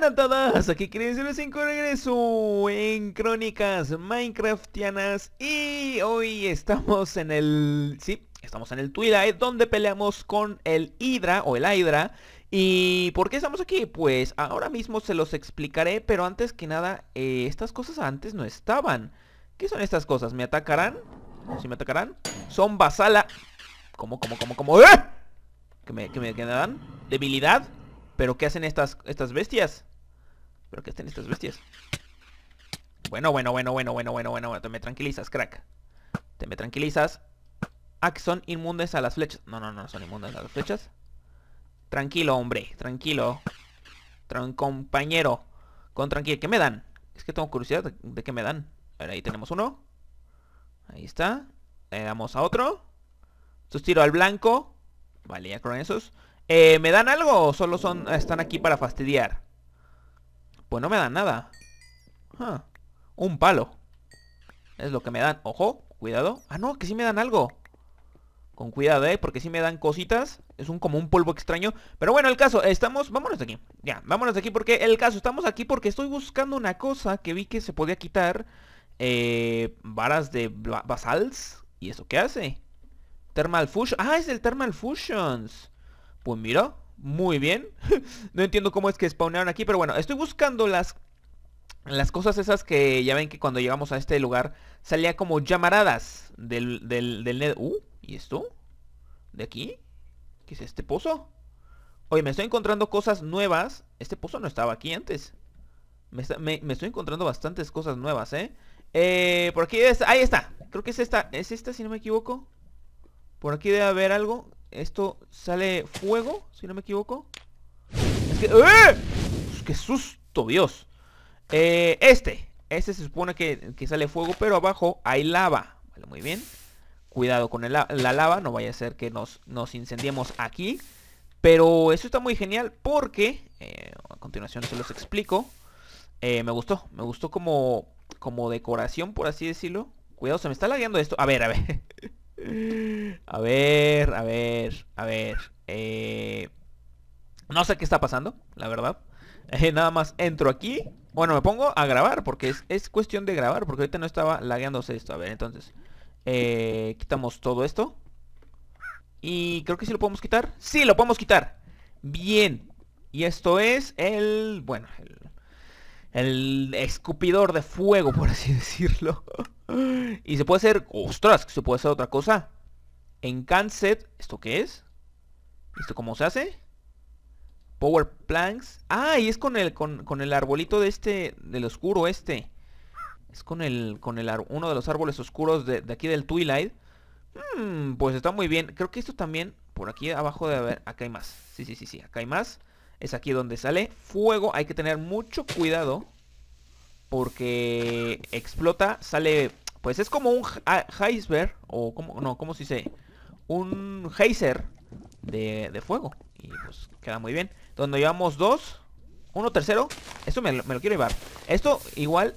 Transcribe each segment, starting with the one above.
buenas a todas, aquí Crimson5 regreso en Crónicas Minecraftianas y hoy estamos en el... sí, estamos en el Twilight donde peleamos con el Hydra o el Aydra ¿Y por qué estamos aquí? Pues ahora mismo se los explicaré, pero antes que nada, eh, estas cosas antes no estaban ¿Qué son estas cosas? ¿Me atacarán? ¿Sí me atacarán? Son basala... ¿Cómo, cómo, cómo, cómo? ¿Eh? ¿Que me, que me, me dan? ¿Debilidad? ¿Pero qué hacen estas, estas bestias? ¿Pero qué hacen estas bestias? Bueno, bueno, bueno, bueno, bueno, bueno, bueno, bueno. Te me tranquilizas, crack. Te me tranquilizas. Ah, que son inmundes a las flechas. No, no, no, son inmundes a las flechas. Tranquilo, hombre. Tranquilo. Tran compañero. Con tranquilo, ¿Qué me dan? Es que tengo curiosidad de, qué me dan. A ver, ahí tenemos uno. Ahí está. Le damos a otro. sus al blanco. Vale, ya con esos. Eh, ¿Me dan algo o solo son, están aquí para fastidiar? Pues no me dan nada. Un palo. Es lo que me dan. Ojo, cuidado. Ah, no, que sí me dan algo. Con cuidado, ¿eh? Porque sí me dan cositas. Es un como un polvo extraño. Pero bueno, el caso, estamos... Vámonos de aquí. Ya, vámonos de aquí porque el caso, estamos aquí porque estoy buscando una cosa que vi que se podía quitar. Eh, varas de basals. ¿Y eso qué hace? Thermal Fusion. Ah, es el Thermal Fusions. Pues mira, muy bien. no entiendo cómo es que spawnearon aquí, pero bueno, estoy buscando las las cosas esas que ya ven que cuando llegamos a este lugar salía como llamaradas del, del, net. Uh, ¿y esto? ¿De aquí? ¿Qué es este pozo? Oye, me estoy encontrando cosas nuevas. Este pozo no estaba aquí antes. Me, estoy encontrando bastantes cosas nuevas, ¿eh? eh por aquí es, ahí está. Creo que es esta. ¿Es esta si no me equivoco? Por aquí debe haber algo esto sale fuego, si no me equivoco. ¡Eh! Pues, ¡Qué susto, Dios! Eh, este. Este se supone que, sale fuego, pero abajo hay lava. muy bien. Cuidado con la lava, no vaya a ser que nos, nos incendiemos aquí. Pero eso está muy genial porque, eh, a continuación se los explico, eh, me gustó, me gustó como, como decoración, por así decirlo. Cuidado, se me está lagueando esto. A ver, a ver. A ver, a ver, a ver. Eh, no sé qué está pasando, la verdad. Eh, nada más entro aquí. Bueno, me pongo a grabar porque es, cuestión de grabar. Porque ahorita no estaba lagueándose esto. A ver, entonces. Eh, quitamos todo esto. Y creo que sí lo podemos quitar. Sí, lo podemos quitar. Bien. Y esto es el... Bueno, el, el escupidor de fuego, por así decirlo. Y se puede hacer... ¡Ostras! Se puede hacer otra cosa. En Canset... ¿Esto qué es? ¿Esto cómo se hace? Power Planks. Ah, y es con el, con, el arbolito de este... Del oscuro este. Es con el... Con el uno de los árboles oscuros de, aquí del Twilight. Hmm, pues está muy bien. Creo que esto también... Por aquí abajo de haber... Acá hay más. Sí, sí, sí, sí. Acá hay más. Es aquí donde sale fuego. Hay que tener mucho cuidado porque explota, sale, pues es como un ah, iceberg, o como, no, como si se, un Heiser de, fuego, y pues queda muy bien, donde llevamos dos, uno tercero, esto me, lo quiero llevar, esto igual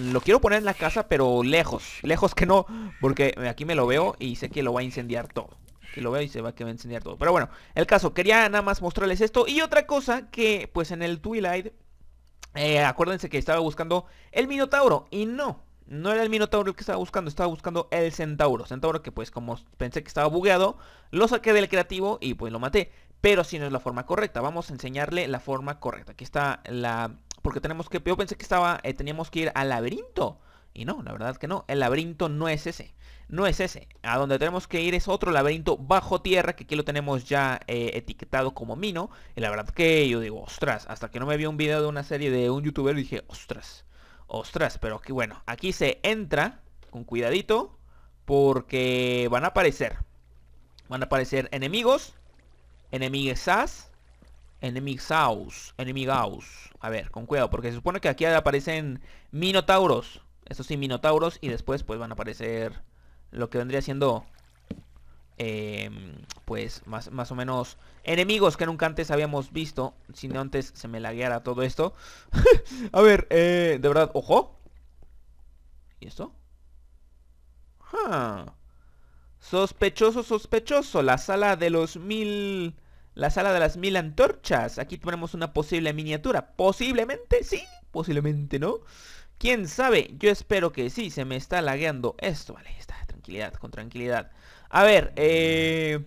lo quiero poner en la casa, pero lejos, lejos que no, porque aquí me lo veo y sé que lo va a incendiar todo. Aquí lo veo y se va a incendiar todo. Pero bueno, el caso, quería nada más mostrarles esto. Y otra cosa que, pues en el Twilight eh, acuérdense que estaba buscando el Minotauro y no, no era el Minotauro el que estaba buscando, estaba buscando el Centauro. Centauro que pues como pensé que estaba bugueado, lo saqué del creativo y pues lo maté. Pero si no es la forma correcta, vamos a enseñarle la forma correcta. Aquí está la... Porque tenemos que... Yo pensé que estaba... Eh, teníamos que ir al laberinto. Y no, la verdad que no, el laberinto no es ese. No es ese. A donde tenemos que ir es otro laberinto bajo tierra, que aquí lo tenemos ya eh, etiquetado como Mino. Y la verdad que yo digo, ostras, hasta que no me vi un video de una serie de un youtuber dije, ostras, ostras, pero aquí bueno, aquí se entra con cuidadito porque van a aparecer. Van a aparecer enemigos, enemiguesas, enemigaus, enemigaus. A ver, con cuidado, porque se supone que aquí aparecen minotauros. Estos sí, minotauros. Y después pues van a aparecer lo que vendría siendo... Em, pues más, o menos enemigos que nunca antes habíamos visto. Si no antes se me lagueara todo esto. a ver, eh, de verdad, ojo. ¿Y esto? Sospechoso, sospechoso. La sala de los mil... La sala de las mil antorchas. Aquí tenemos una posible miniatura. Posiblemente sí, posiblemente no. ¿Quién sabe? Yo espero que sí, se me está lagueando esto. Vale, está, tranquilidad, con tranquilidad. A ver, eh...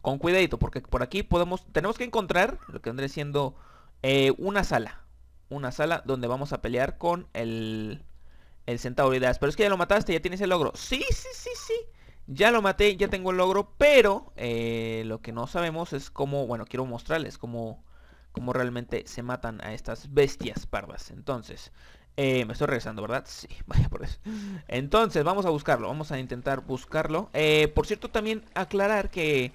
Con cuidadito, porque por aquí podemos... Tenemos que encontrar lo que andré siendo eh, una sala. Una sala donde vamos a pelear con el... El centauro ideas. Pero es que ya lo mataste, ya tienes el logro. Sí, sí, sí, sí. Ya lo maté, ya tengo el logro, pero eh, lo que no sabemos es cómo, bueno, quiero mostrarles cómo, cómo realmente se matan a estas bestias pardas. Entonces, eh, me estoy regresando, ¿verdad? Sí, vaya por eso. Entonces, vamos a buscarlo. Vamos a intentar buscarlo. Eh, por cierto, también aclarar que...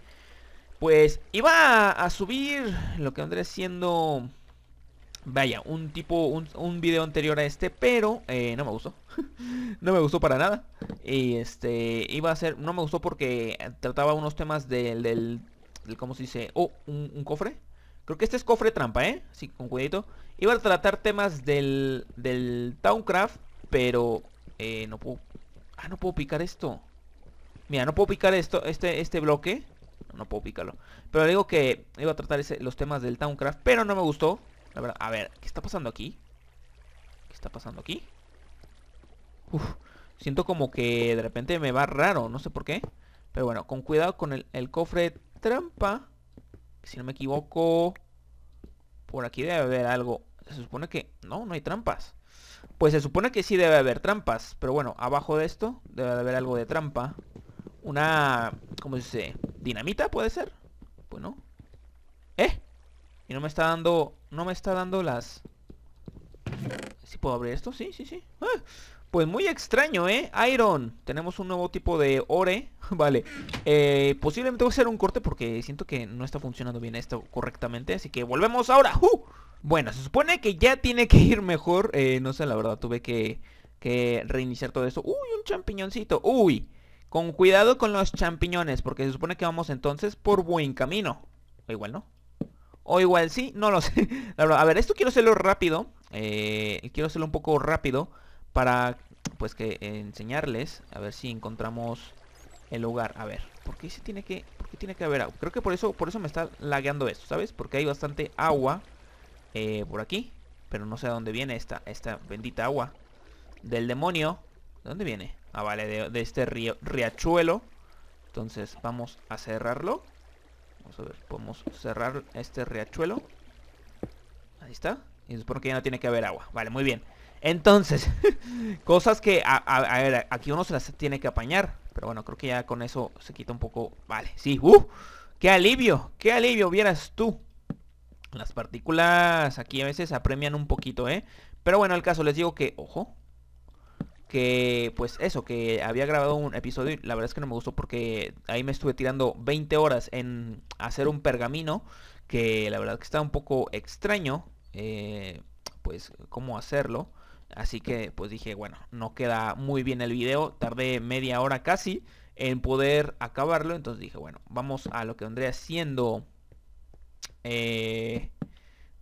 Pues iba a, subir lo que andré siendo... Vaya, un tipo, un, un video anterior a este, pero eh, no me gustó. no me gustó para nada. Y este, iba a ser, no me gustó porque trataba unos temas del, del, del ¿cómo se dice? Oh, un cofre Creo que este es cofre trampa, ¿eh? Sí, con cuidadito. Iba a tratar temas del, del Towncraft, pero eh, no puedo... Ah, no puedo picar esto. Mira, no puedo picar esto, este, este bloque. No puedo picarlo. Pero digo que iba a tratar los temas del Towncraft, pero no me gustó. a ver, ¿qué está pasando aquí? ¿Qué está pasando aquí? Uf, siento como que de repente me va raro, no sé por qué. Pero bueno, con cuidado con el, el cofre trampa. Si no me equivoco, por aquí debe haber algo. Se supone que... No, no hay trampas. Pues se supone que sí debe haber trampas. Pero bueno, abajo de esto debe haber algo de trampa. Una... ¿Cómo se dice? ¿Dinamita puede ser? Pues no. ¿Eh? Y no me está dando... No me está dando las... ¿Si puedo abrir esto? Sí, sí, sí. ¡Ah! Pues muy extraño, ¿eh? Iron. Tenemos un nuevo tipo de ore. vale. Eh, posiblemente voy a hacer un corte porque siento que no está funcionando bien esto correctamente. Así que volvemos ahora. Bueno, se supone que ya tiene que ir mejor. Eh, no sé, la verdad, tuve que, reiniciar todo eso. ¡Uy, un champiñoncito! ¡Uy! Con cuidado con los champiñones porque se supone que vamos entonces por buen camino. O igual no. O igual sí, no lo sé. a ver, esto quiero hacerlo rápido. Eh, quiero hacerlo un poco rápido para pues que enseñarles a ver si encontramos el lugar. A ver, ¿por qué se tiene que tiene que haber agua? Creo que por eso por eso me está lagueando esto, ¿sabes? Porque hay bastante agua eh, por aquí, pero no sé de dónde viene esta esta bendita agua del demonio. ¿De dónde viene? Ah, vale, de, este río, riachuelo. Entonces vamos a cerrarlo. Vamos a ver, podemos cerrar este riachuelo. Ahí está. Y supongo que ya no tiene que haber agua. Vale, muy bien. Entonces, cosas que, a, ver, aquí uno se las tiene que apañar. Pero bueno, creo que ya con eso se quita un poco... Vale, sí, ¡uh! ¡Qué alivio! ¡Qué alivio! Vieras tú. Las partículas aquí a veces apremian un poquito, ¿eh? Pero bueno, al caso les digo que, ojo, que pues eso, que había grabado un episodio y la verdad es que no me gustó porque ahí me estuve tirando 20 horas en hacer un pergamino que la verdad que está un poco extraño, eh, pues cómo hacerlo. Así que pues dije, bueno, no queda muy bien el video. Tardé media hora casi en poder acabarlo. Entonces dije, bueno, vamos a lo que andré haciendo. Eh,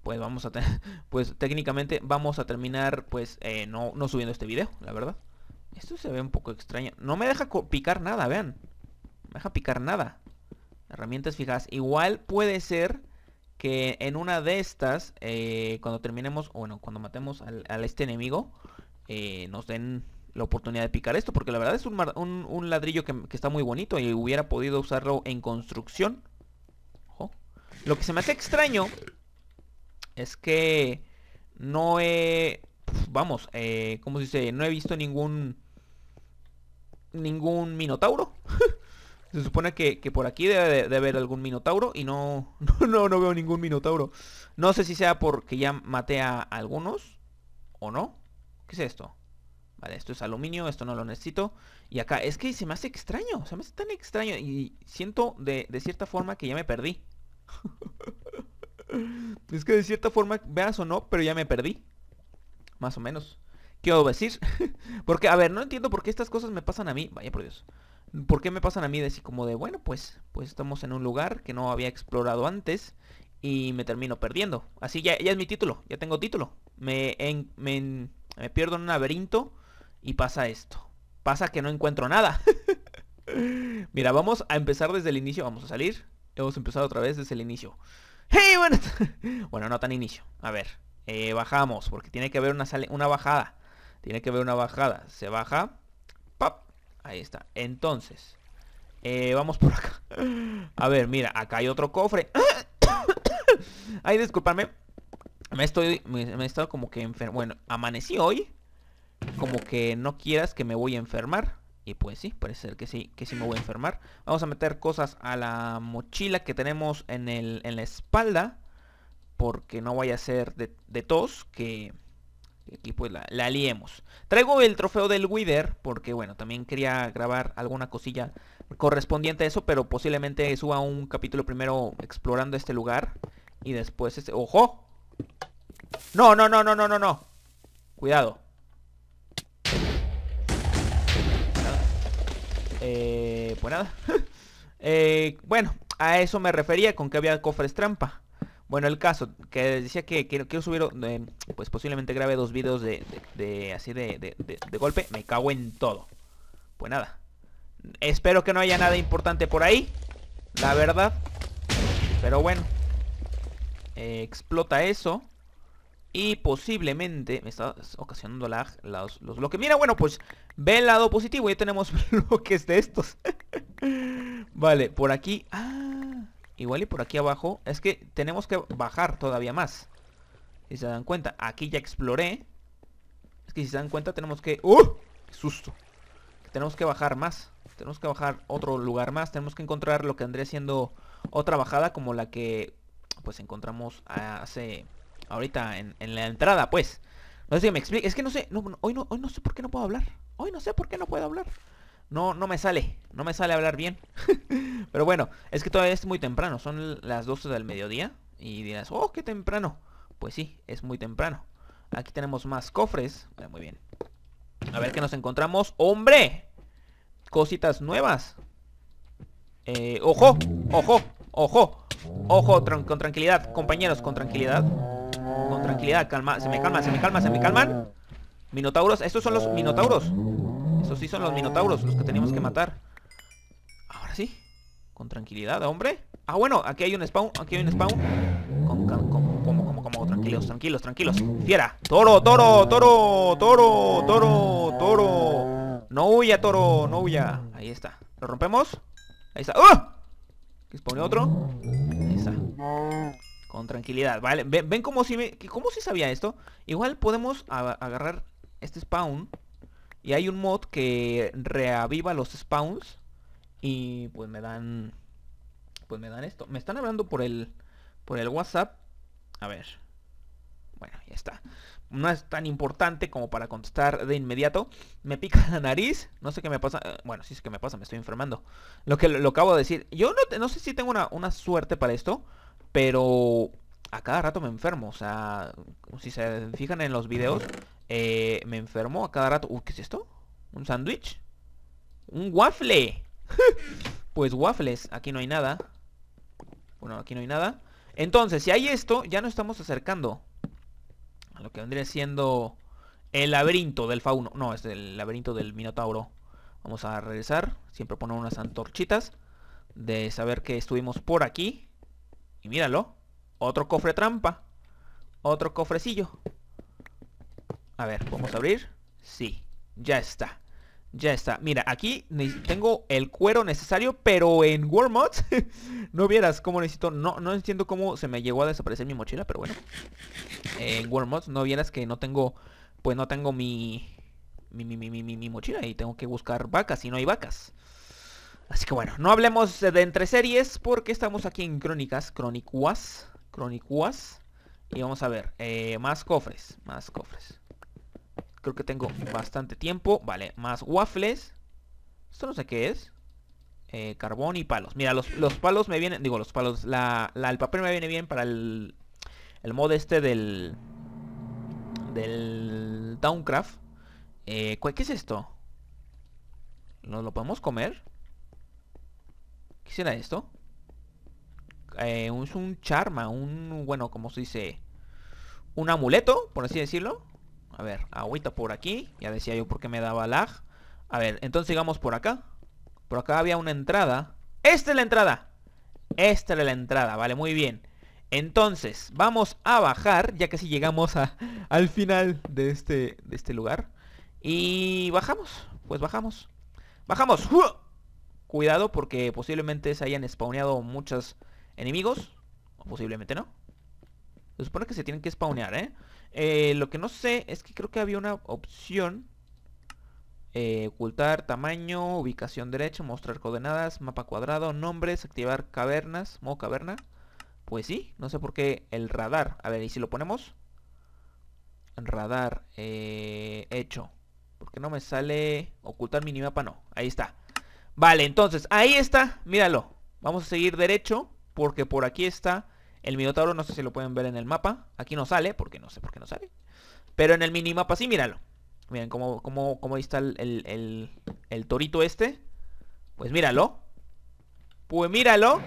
pues vamos a pues técnicamente vamos a terminar pues eh, no, no subiendo este video, la verdad. Esto se ve un poco extraño. No me deja picar nada, vean. No me deja picar nada. Herramientas fijas. Igual puede ser que en una de estas, eh, cuando terminemos, bueno, cuando matemos al, este enemigo, eh, nos den la oportunidad de picar esto, porque la verdad es un, un, ladrillo que, está muy bonito y hubiera podido usarlo en construcción. Lo que se me hace extraño es que no he, vamos, eh, ¿cómo se dice? No he visto ningún, ningún minotauro. Se supone que, por aquí debe de, haber algún minotauro y no, no, no, veo ningún minotauro. No sé si sea porque ya maté a algunos o no. ¿Qué es esto? Vale, esto es aluminio, esto no lo necesito. Y acá, es que se me hace extraño, se me hace tan extraño. Y siento de, cierta forma que ya me perdí. es que de cierta forma, veas o no, pero ya me perdí. Más o menos. ¿Qué a decir? Porque, a ver, no entiendo por qué estas cosas me pasan a mí. Vaya por Dios. ¿Por qué me pasan a mí de así como de, bueno, pues, pues estamos en un lugar que no había explorado antes y me termino perdiendo? Así ya, ya es mi título, ya tengo título. Me, me, pierdo en un laberinto y pasa esto. Pasa que no encuentro nada. Mira, vamos a empezar desde el inicio, vamos a salir. Hemos empezado otra vez desde el inicio. Bueno, no tan inicio. A ver, eh, bajamos, porque tiene que haber una, una bajada. Tiene que haber una bajada. Se baja. Ahí está. Entonces, eh, vamos por acá. A ver, mira, acá hay otro cofre. Ay, discúlpame. Me estoy, me, he estado como que enfermo. Bueno, amanecí hoy. Como que no quieras que me voy a enfermar. Y pues sí, parece ser que sí, que sí me voy a enfermar. Vamos a meter cosas a la mochila que tenemos en, el, en la espalda. Porque no vaya a ser de tos que aquí pues la, liemos. Traigo el trofeo del Wither porque bueno, también quería grabar alguna cosilla correspondiente a eso, pero posiblemente suba un capítulo primero explorando este lugar y después este... ¡Ojo! No, no, no, no, no, no, no. Cuidado. Eh, pues nada. eh, bueno, a eso me refería con que había cofres trampa. Bueno, el caso, que decía que, quiero subir, eh, pues posiblemente grabe dos videos de, así de, golpe, me cago en todo. Pues nada, espero que no haya nada importante por ahí, la verdad. Pero bueno, eh, explota eso y posiblemente me está ocasionando los, bloques. Mira, bueno, pues ve el lado positivo, ya tenemos bloques de estos. vale, por aquí... Ah, Igual y por aquí abajo. Es que tenemos que bajar todavía más. Si se dan cuenta. Aquí ya exploré. Es que si se dan cuenta tenemos que... ¡Uh! ¡Qué susto! Tenemos que bajar más. Tenemos que bajar otro lugar más. Tenemos que encontrar lo que andré siendo otra bajada como la que pues encontramos hace... Ahorita en, la entrada, pues. No sé si me explique. Es que no sé. no, hoy no sé por qué no puedo hablar. Hoy no sé por qué no puedo hablar. No, no me sale, no me sale hablar bien. Pero bueno, es que todavía es muy temprano, son las 12 del mediodía. Y dirás, oh, qué temprano. Pues sí, es muy temprano. Aquí tenemos más cofres. muy bien. A ver qué nos encontramos. ¡Hombre! Cositas nuevas. Eh, ojo, ojo, ojo, ojo, con tranquilidad, compañeros, con tranquilidad. Con tranquilidad, calma, se me calma, se me calma, se me calman. Minotauros, estos son los minotauros. Esos sí son los minotauros, los que tenemos que matar. Ahora sí. Con tranquilidad, hombre. Ah, bueno, aquí hay un spawn, aquí hay un spawn. como, como, como, tranquilos, tranquilos, tranquilos. Fiera. Toro, toro, toro, toro, toro, toro. No huya, toro, no huya. Ahí está. ¿Lo rompemos? Ahí está. ¡Uh! Que spawné otro. Ahí está. Con tranquilidad, ¿vale? Ven, como si... Me... ¿Cómo si sabía esto? Igual podemos agarrar este spawn y hay un mod que reaviva los spawns. Y pues me dan. Pues me dan esto. Me están hablando por el. Por el WhatsApp. A ver. Bueno, ya está. No es tan importante como para contestar de inmediato. Me pica la nariz. No sé qué me pasa. Bueno, sí es que me pasa, me estoy enfermando. Lo que lo acabo de decir. Yo no, sé si tengo una, una suerte para esto. Pero a cada rato me enfermo. O sea, si se fijan en los videos, eh, me enfermo a cada rato. ¿qué es esto? ¿Un sándwich? ¡Un waffle! pues waffles, aquí no hay nada. Bueno, aquí no hay nada. Entonces, si hay esto, ya nos estamos acercando a lo que vendría siendo el laberinto del fauno. No, es el laberinto del minotauro. Vamos a regresar. Siempre poner unas antorchitas de saber que estuvimos por aquí. Y míralo. Otro cofre trampa. Otro cofrecillo. A ver, vamos a abrir? Sí, ya está. Ya está. Mira, aquí tengo el cuero necesario, pero en Mods no vieras cómo necesito. No, no entiendo cómo se me llegó a desaparecer mi mochila, pero bueno. En WarMods no vieras que no tengo. Pues no tengo mi. Mi, mochila y tengo que buscar vacas y no hay vacas. Así que bueno, no hablemos de entre series porque estamos aquí en crónicas, Chronic Was. Y vamos a ver, eh, más cofres, más cofres. Creo que tengo bastante tiempo. Vale, más waffles. Esto no sé qué es. Eh, carbón y palos. Mira, los, los, palos me vienen... Digo, los palos... La, la, el papel me viene bien para el... El mod este del... Del... Downcraft. Eh, ¿Qué es esto? ¿No lo podemos comer? ¿Qué será esto? Eh, es un charma, un... Bueno, como se dice... Un amuleto, por así decirlo. A ver, agüita por aquí. Ya decía yo por qué me daba lag. A ver, entonces vamos por acá. Por acá había una entrada. ¡Esta es la entrada! Esta era la entrada, vale, muy bien. Entonces, vamos a bajar, ya que si llegamos a, al final de este, de este lugar. Y bajamos, pues bajamos. ¡Bajamos! Cuidado porque posiblemente se hayan spawneado muchos enemigos. O posiblemente no. Se supone que se tienen que spawnear, ¿eh? ¿eh? lo que no sé es que creo que había una opción. Eh, ocultar tamaño, ubicación derecha, mostrar coordenadas, mapa cuadrado, nombres, activar cavernas, modo caverna. Pues sí, no sé por qué el radar. A ver, ¿y si lo ponemos? Radar eh, Hecho hecho. Porque no me sale ocultar minimapa, no. Ahí está. Vale, entonces, ahí está, míralo. Vamos a seguir derecho porque por aquí está el Minotauro no sé si lo pueden ver en el mapa. Aquí no sale, porque no sé por qué no sale. Pero en el minimapa sí, míralo. Miren cómo, ahí está el, el, torito este. Pues míralo. Pues míralo.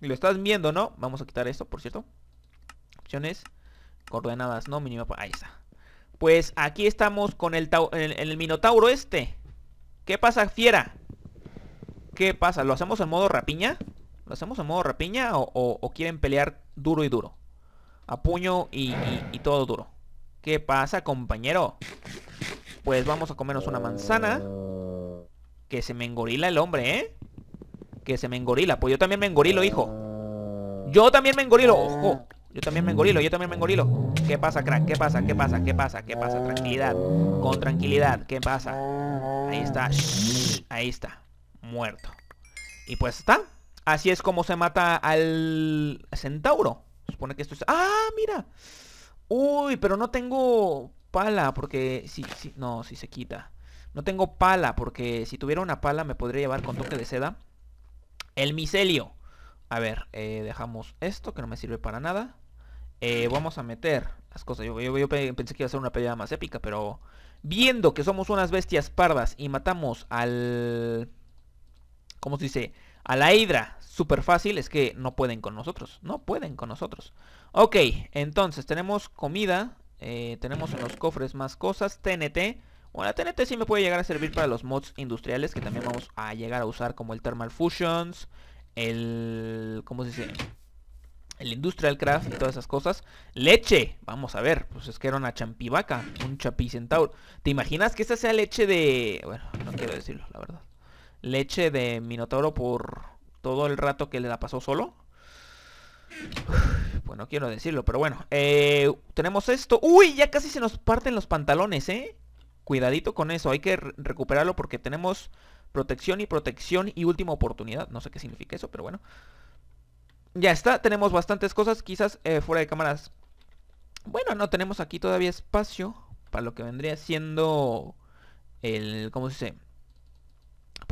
Y lo estás viendo, ¿no? Vamos a quitar esto, por cierto. Opciones. Coordenadas, ¿no? Minimapa. Ahí está. Pues aquí estamos con el, el Minotauro este. ¿Qué pasa, fiera? ¿Qué pasa? ¿Lo hacemos en modo rapiña? hacemos en modo rapiña o, quieren pelear duro y duro? A puño y, todo duro. ¿Qué pasa, compañero? Pues vamos a comernos una manzana. Que se me engorila el hombre, ¿eh? Que se me engorila. Pues yo también me engorilo, hijo. Yo también me engorilo, ojo. Yo también me engorilo, yo también me engorilo. ¿Qué pasa, crack? ¿Qué pasa? ¿Qué pasa? ¿Qué pasa? ¿Qué pasa? Tranquilidad. Con tranquilidad. ¿Qué pasa? Ahí está. Ahí está. Muerto. Y pues está. Así es como se mata al centauro. Supone que esto es... ¡Ah, mira! Uy, pero no tengo pala porque... Sí, sí, no, si se quita. No tengo pala porque si tuviera una pala me podría llevar con toque de seda. El micelio. A ver, eh, dejamos esto que no me sirve para nada. Eh, vamos a meter las cosas. Yo, yo, yo, pensé que iba a ser una pelea más épica, pero... Viendo que somos unas bestias pardas y matamos al... ¿Cómo se dice? A la hidra, súper fácil, es que no pueden con nosotros. No pueden con nosotros. Ok, entonces tenemos comida. Eh, tenemos en los cofres más cosas. TNT. Bueno, TNT sí me puede llegar a servir para los mods industriales. Que también vamos a llegar a usar como el Thermal Fusions. El... ¿Cómo se dice? El Industrial Craft y todas esas cosas. Leche. Vamos a ver. Pues es que era una champivaca. Un chapicentaur. ¿Te imaginas que esta sea leche de... Bueno, no quiero decirlo, la verdad leche de Minotauro por todo el rato que le la pasó solo. Pues no quiero decirlo, pero bueno. Eh, tenemos esto. ¡Uy! Ya casi se nos parten los pantalones, ¿eh? Cuidadito con eso. Hay que recuperarlo porque tenemos protección y protección y última oportunidad. No sé qué significa eso, pero bueno. Ya está. Tenemos bastantes cosas. Quizás eh, fuera de cámaras. Bueno, no tenemos aquí todavía espacio para lo que vendría siendo el... ¿Cómo se dice?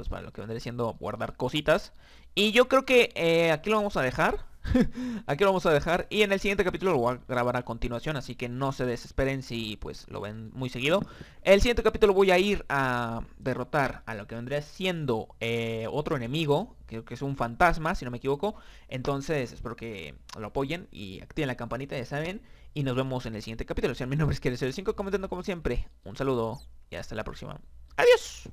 pues para lo que vendría siendo guardar cositas. Y yo creo que eh, aquí lo vamos a dejar. aquí lo vamos a dejar. Y en el siguiente capítulo lo voy a grabar a continuación. Así que no se desesperen si pues lo ven muy seguido. El siguiente capítulo voy a ir a derrotar a lo que vendría siendo eh, otro enemigo. Creo que es un fantasma, si no me equivoco. Entonces espero que lo apoyen y activen la campanita, ya saben. Y nos vemos en el siguiente capítulo. Si mi nombre es Kere05, comentando como siempre. Un saludo y hasta la próxima. Adiós.